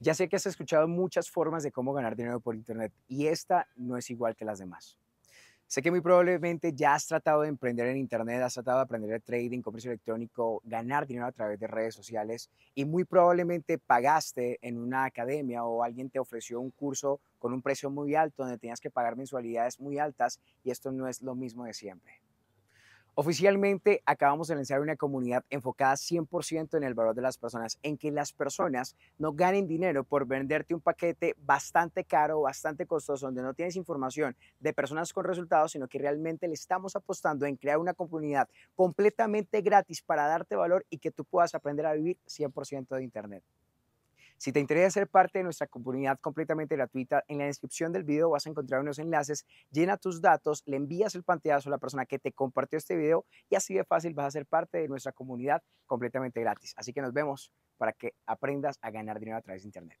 Ya sé que has escuchado muchas formas de cómo ganar dinero por Internet y esta no es igual que las demás. Sé que muy probablemente ya has tratado de emprender en Internet, has tratado de aprender de trading, comercio electrónico, ganar dinero a través de redes sociales y muy probablemente pagaste en una academia o alguien te ofreció un curso con un precio muy alto donde tenías que pagar mensualidades muy altas y esto no es lo mismo de siempre. Oficialmente acabamos de lanzar una comunidad enfocada 100% en el valor de las personas, en que las personas no ganen dinero por venderte un paquete bastante caro, bastante costoso, donde no tienes información de personas con resultados, sino que realmente le estamos apostando en crear una comunidad completamente gratis para darte valor y que tú puedas aprender a vivir 100% de Internet. Si te interesa ser parte de nuestra comunidad completamente gratuita, en la descripción del video vas a encontrar unos enlaces, llena tus datos, le envías el panteazo a la persona que te compartió este video y así de fácil vas a ser parte de nuestra comunidad completamente gratis. Así que nos vemos para que aprendas a ganar dinero a través de Internet.